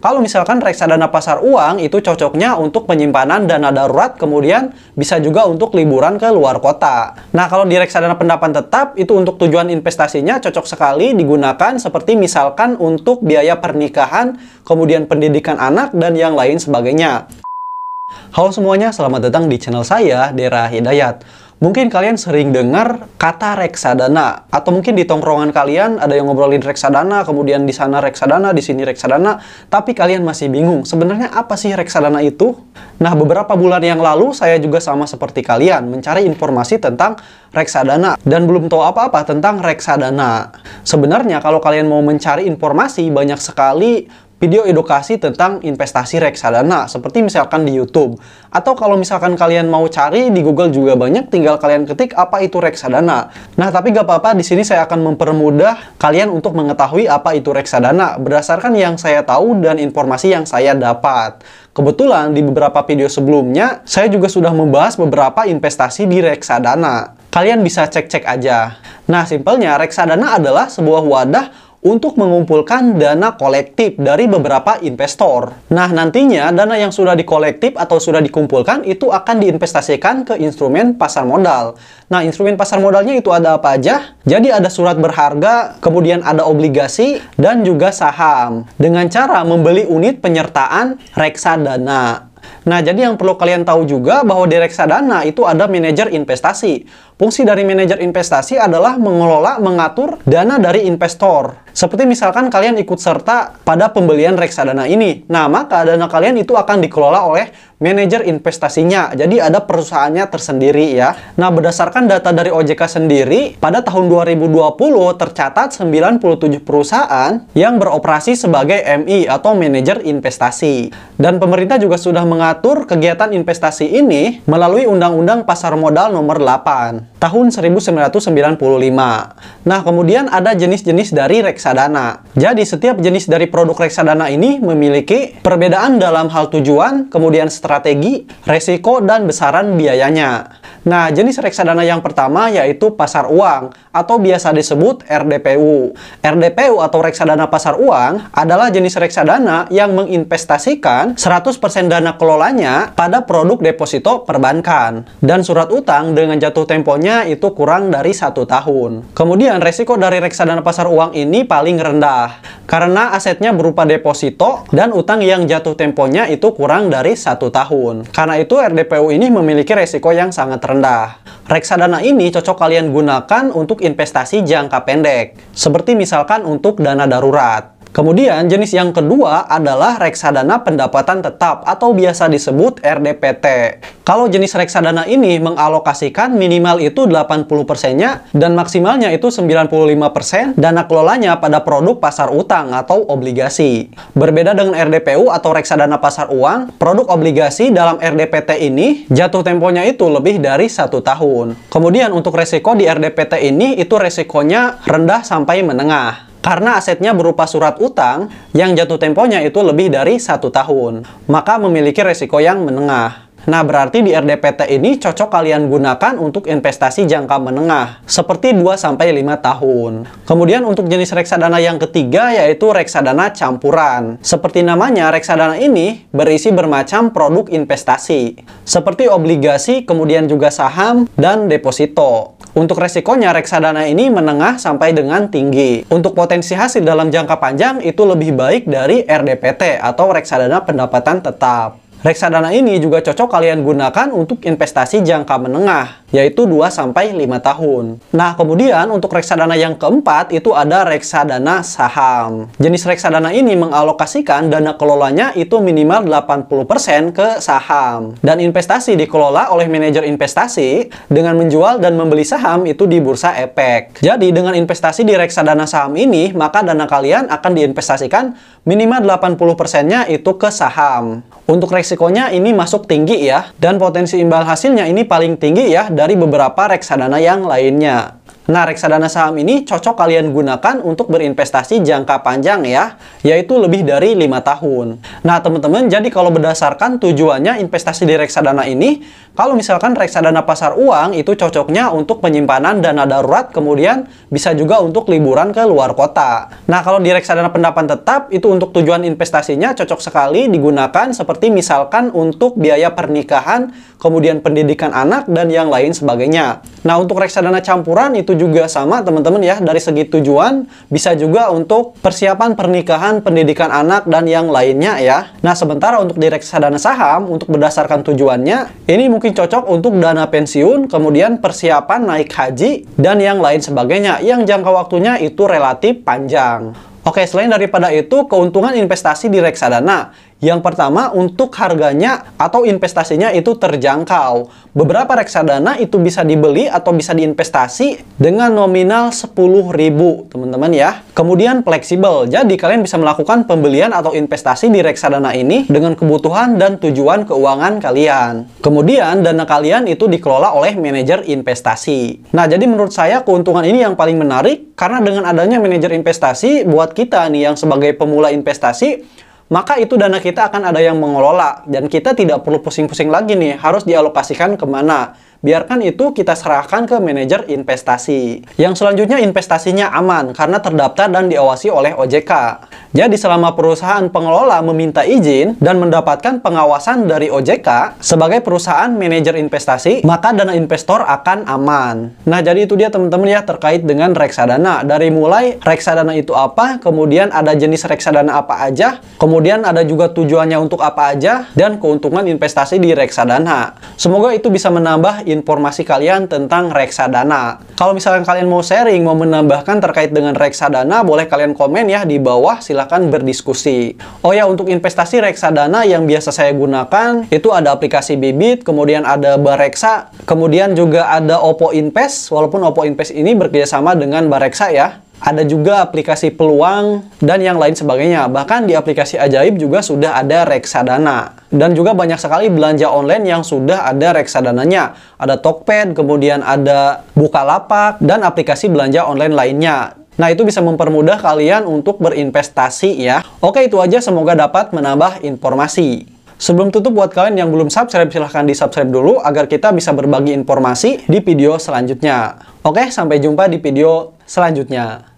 Kalau misalkan reksadana pasar uang itu cocoknya untuk penyimpanan dana darurat kemudian bisa juga untuk liburan ke luar kota. Nah, kalau di reksadana pendapatan tetap itu untuk tujuan investasinya cocok sekali digunakan seperti misalkan untuk biaya pernikahan, kemudian pendidikan anak dan yang lain sebagainya. Halo semuanya, selamat datang di channel saya, Dera Hidayat. Mungkin kalian sering dengar kata reksadana atau mungkin di tongkrongan kalian ada yang ngobrolin reksadana, kemudian di sana reksadana, di sini reksadana, tapi kalian masih bingung sebenarnya apa sih reksadana itu? Nah, beberapa bulan yang lalu saya juga sama seperti kalian mencari informasi tentang reksadana dan belum tahu apa-apa tentang reksadana. Sebenarnya kalau kalian mau mencari informasi banyak sekali video edukasi tentang investasi reksadana seperti misalkan di YouTube. Atau kalau misalkan kalian mau cari di Google juga banyak, tinggal kalian ketik apa itu reksadana. Nah, tapi gak apa-apa, di sini saya akan mempermudah kalian untuk mengetahui apa itu reksadana berdasarkan yang saya tahu dan informasi yang saya dapat. Kebetulan di beberapa video sebelumnya, saya juga sudah membahas beberapa investasi di reksadana. Kalian bisa cek-cek aja. Nah, simpelnya reksadana adalah sebuah wadah untuk mengumpulkan dana kolektif dari beberapa investor. Nah, nantinya dana yang sudah dikolektif atau sudah dikumpulkan itu akan diinvestasikan ke instrumen pasar modal. Nah, instrumen pasar modalnya itu ada apa aja? Jadi ada surat berharga, kemudian ada obligasi, dan juga saham. Dengan cara membeli unit penyertaan reksadana. Nah, jadi yang perlu kalian tahu juga bahwa di reksadana itu ada manajer investasi. Fungsi dari manajer investasi adalah mengelola, mengatur dana dari investor. Seperti misalkan kalian ikut serta pada pembelian reksadana ini. Nah, maka dana kalian itu akan dikelola oleh manajer investasinya. Jadi ada perusahaannya tersendiri ya. Nah, berdasarkan data dari OJK sendiri, pada tahun 2020 tercatat 97 perusahaan yang beroperasi sebagai MI atau manajer investasi. Dan pemerintah juga sudah mengatur kegiatan investasi ini melalui Undang-Undang Pasar Modal Nomor 8 tahun 1995. Nah, kemudian ada jenis-jenis dari reksadana reksadana. Jadi setiap jenis dari produk reksadana ini memiliki perbedaan dalam hal tujuan, kemudian strategi, resiko, dan besaran biayanya. Nah, jenis reksadana yang pertama yaitu pasar uang atau biasa disebut RDPU. RDPU atau reksadana pasar uang adalah jenis reksadana yang menginvestasikan 100% dana kelolanya pada produk deposito perbankan dan surat utang dengan jatuh temponya itu kurang dari satu tahun. Kemudian resiko dari reksadana pasar uang ini paling rendah karena asetnya berupa deposito dan utang yang jatuh temponya itu kurang dari satu tahun. Karena itu RDPU ini memiliki resiko yang sangat rendah rendah. Reksadana ini cocok kalian gunakan untuk investasi jangka pendek, seperti misalkan untuk dana darurat. Kemudian jenis yang kedua adalah reksadana pendapatan tetap atau biasa disebut RDPT. Kalau jenis reksadana ini mengalokasikan minimal itu 80%-nya dan maksimalnya itu 95% dana kelolanya pada produk pasar utang atau obligasi. Berbeda dengan RDPU atau reksadana pasar uang, produk obligasi dalam RDPT ini jatuh temponya itu lebih dari satu tahun. Kemudian untuk resiko di RDPT ini itu resikonya rendah sampai menengah. Karena asetnya berupa surat utang yang jatuh temponya itu lebih dari satu tahun, maka memiliki resiko yang menengah. Nah, berarti di RDPT ini cocok kalian gunakan untuk investasi jangka menengah, seperti 2-5 tahun. Kemudian untuk jenis reksadana yang ketiga yaitu reksadana campuran. Seperti namanya, reksadana ini berisi bermacam produk investasi, seperti obligasi, kemudian juga saham, dan deposito. Untuk resikonya, reksadana ini menengah sampai dengan tinggi. Untuk potensi hasil dalam jangka panjang, itu lebih baik dari RDPT atau reksadana pendapatan tetap. Reksadana ini juga cocok kalian gunakan untuk investasi jangka menengah, yaitu 2-5 tahun. Nah, kemudian untuk reksadana yang keempat itu ada reksadana saham. Jenis reksadana ini mengalokasikan dana kelolanya itu minimal 80% ke saham. Dan investasi dikelola oleh manajer investasi dengan menjual dan membeli saham itu di bursa efek. Jadi, dengan investasi di reksadana saham ini, maka dana kalian akan diinvestasikan minimal 80%-nya itu ke saham. Untuk reksadana risikonya ini masuk tinggi ya. Dan potensi imbal hasilnya ini paling tinggi ya dari beberapa reksadana yang lainnya. Nah, reksadana saham ini cocok kalian gunakan untuk berinvestasi jangka panjang ya, yaitu lebih dari lima tahun. Nah, teman-teman, jadi kalau berdasarkan tujuannya investasi di reksadana ini, kalau misalkan reksadana pasar uang itu cocoknya untuk penyimpanan dana darurat, kemudian bisa juga untuk liburan ke luar kota. Nah, kalau di reksadana pendapatan tetap, itu untuk tujuan investasinya cocok sekali digunakan seperti misalkan untuk biaya pernikahan, kemudian pendidikan anak, dan yang lain sebagainya. Nah, untuk reksadana campuran itu juga sama teman-teman ya dari segi tujuan bisa juga untuk persiapan pernikahan, pendidikan anak dan yang lainnya ya. Nah, sementara untuk di reksadana saham untuk berdasarkan tujuannya ini mungkin cocok untuk dana pensiun, kemudian persiapan naik haji dan yang lain sebagainya yang jangka waktunya itu relatif panjang. Oke, selain daripada itu keuntungan investasi di reksadana yang pertama, untuk harganya atau investasinya itu terjangkau. Beberapa reksadana itu bisa dibeli atau bisa diinvestasi dengan nominal 10.000, teman-teman ya. Kemudian fleksibel. Jadi kalian bisa melakukan pembelian atau investasi di reksadana ini dengan kebutuhan dan tujuan keuangan kalian. Kemudian dana kalian itu dikelola oleh manajer investasi. Nah, jadi menurut saya keuntungan ini yang paling menarik karena dengan adanya manajer investasi buat kita nih yang sebagai pemula investasi maka itu dana kita akan ada yang mengelola dan kita tidak perlu pusing-pusing lagi nih harus dialokasikan kemana. Biarkan itu kita serahkan ke manajer investasi. Yang selanjutnya investasinya aman karena terdaftar dan diawasi oleh OJK. Jadi selama perusahaan pengelola meminta izin dan mendapatkan pengawasan dari OJK sebagai perusahaan manajer investasi, maka dana investor akan aman. Nah, jadi itu dia teman-teman ya terkait dengan reksadana. Dari mulai reksadana itu apa, kemudian ada jenis reksadana apa aja, kemudian ada juga tujuannya untuk apa aja, dan keuntungan investasi di reksadana. Semoga itu bisa menambah informasi kalian tentang reksadana. Kalau misalkan kalian mau sharing, mau menambahkan terkait dengan reksadana, boleh kalian komen ya di bawah. Silahkan silahkan berdiskusi. Oh ya, untuk investasi reksadana yang biasa saya gunakan, itu ada aplikasi Bibit, kemudian ada Bareksa, kemudian juga ada Oppo Invest, walaupun Oppo Invest ini bekerjasama dengan Bareksa ya ada juga aplikasi peluang, dan yang lain sebagainya. Bahkan di aplikasi ajaib juga sudah ada reksadana. Dan juga banyak sekali belanja online yang sudah ada reksadananya. Ada Tokped, kemudian ada Bukalapak, dan aplikasi belanja online lainnya. Nah, itu bisa mempermudah kalian untuk berinvestasi ya. Oke, itu aja. Semoga dapat menambah informasi. Sebelum tutup buat kalian yang belum subscribe silahkan di subscribe dulu agar kita bisa berbagi informasi di video selanjutnya. Oke, sampai jumpa di video selanjutnya.